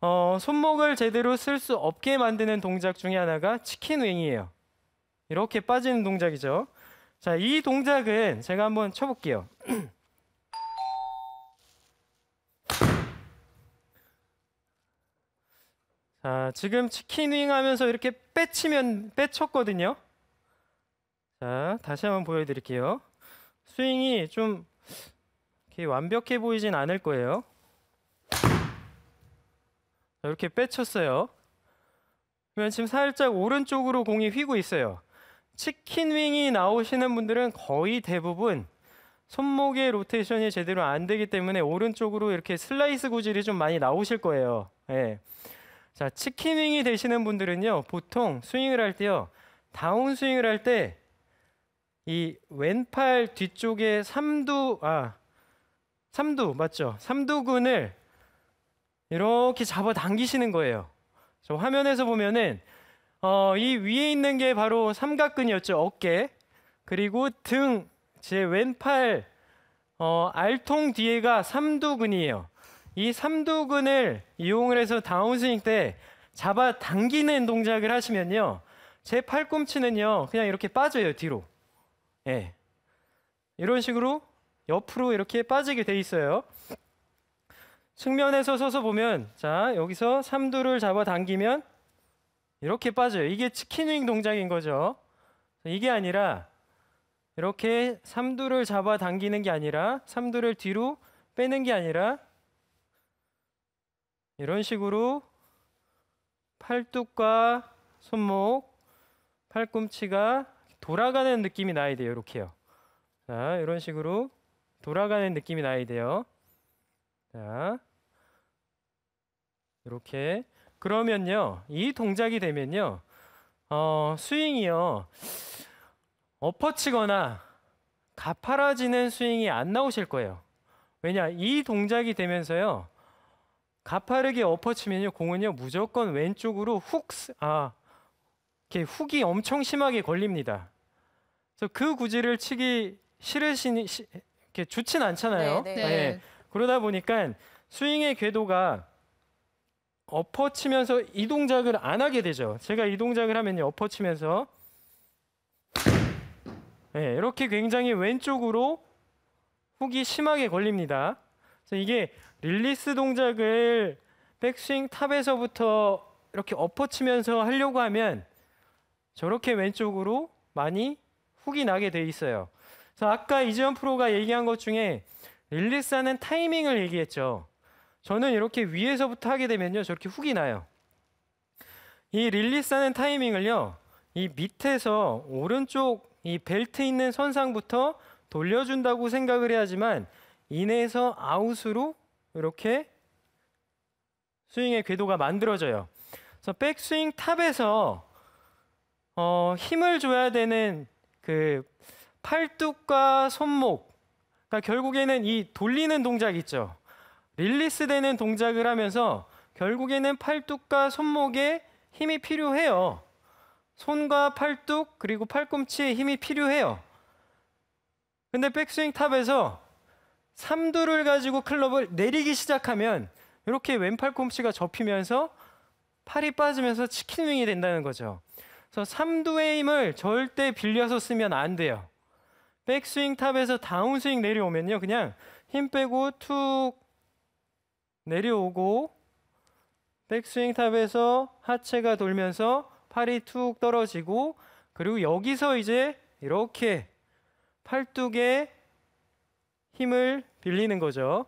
어, 손목을 제대로 쓸 수 없게 만드는 동작 중에 하나가 치킨 윙이에요. 이렇게 빠지는 동작이죠. 자, 이 동작은 제가 한번 쳐볼게요. 자, 지금 치킨윙 하면서 이렇게 빼치면 빼쳤거든요. 자, 다시 한번 보여드릴게요. 스윙이 좀 완벽해 보이진 않을 거예요. 이렇게 빼쳤어요. 그러면 지금 살짝 오른쪽으로 공이 휘고 있어요. 치킨윙이 나오시는 분들은 거의 대부분 손목의 로테이션이 제대로 안 되기 때문에 오른쪽으로 이렇게 슬라이스 구질이 좀 많이 나오실 거예요. 예. 자, 치킨윙이 되시는 분들은요, 보통 스윙을 할 때요, 다운 스윙을 할 때 이 왼팔 뒤쪽에 삼두, 아, 삼두, 맞죠? 삼두근을 이렇게 잡아당기시는 거예요. 화면에서 보면은 어, 이 위에 있는 게 바로 삼각근이었죠. 어깨 그리고 등, 제 왼팔 어, 알통 뒤에가 삼두근이에요. 이 삼두근을 이용을 해서 다운스윙 때 잡아당기는 동작을 하시면요. 제 팔꿈치는요. 그냥 이렇게 빠져요. 뒤로. 예. 이런 식으로 옆으로 이렇게 빠지게 돼 있어요. 측면에서 서서 보면 자 여기서 삼두를 잡아당기면 이렇게 빠져요. 이게 치킨윙 동작인 거죠. 이게 아니라 이렇게 삼두를 잡아당기는 게 아니라 삼두를 뒤로 빼는 게 아니라 이런 식으로 팔뚝과 손목, 팔꿈치가 돌아가는 느낌이 나야 돼요. 이렇게요. 자, 이런 식으로 돌아가는 느낌이 나야 돼요. 자, 이렇게 그러면요 이 동작이 되면요 어, 스윙이요 엎어치거나 가파라지는 스윙이 안 나오실 거예요. 왜냐 이 동작이 되면서요 가파르게 엎어치면요 공은요 무조건 왼쪽으로 훅아 이렇게 훅이 엄청 심하게 걸립니다. 그래서 그 구질을 치기 싫으시 시, 이렇게 좋진 않잖아요. 네, 네. 예. 네. 그러다 보니까 스윙의 궤도가 엎어치면서 이 동작을 안 하게 되죠. 제가 이 동작을 하면 엎어치면서 네, 이렇게 굉장히 왼쪽으로 훅이 심하게 걸립니다. 그래서 이게 릴리스 동작을 백스윙 탑에서부터 이렇게 엎어치면서 하려고 하면 저렇게 왼쪽으로 많이 훅이 나게 돼 있어요. 그래서 아까 이지현 프로가 얘기한 것 중에 릴리스하는 타이밍을 얘기했죠. 저는 이렇게 위에서부터 하게 되면요. 저렇게 훅이 나요. 이 릴리스하는 타이밍을요. 이 밑에서 오른쪽 이 벨트 있는 선상부터 돌려준다고 생각을 해야지만 인에서 아웃으로 이렇게 스윙의 궤도가 만들어져요. 그래서 백스윙 탑에서 어, 힘을 줘야 되는 그 팔뚝과 손목 그러니까 결국에는 이 돌리는 동작 있죠. 릴리스 되는 동작을 하면서 결국에는 팔뚝과 손목에 힘이 필요해요. 손과 팔뚝 그리고 팔꿈치에 힘이 필요해요. 근데 백스윙 탑에서 3두를 가지고 클럽을 내리기 시작하면 이렇게 왼팔 꿈치가 접히면서 팔이 빠지면서 치킨윙이 된다는 거죠. 그래서 3두의 힘을 절대 빌려서 쓰면 안 돼요. 백스윙 탑에서 다운스윙 내려오면요. 그냥 힘 빼고 툭 내려오고 백스윙 탑에서 하체가 돌면서 팔이 툭 떨어지고 그리고 여기서 이제 이렇게 팔뚝에 힘을 빌리는 거죠.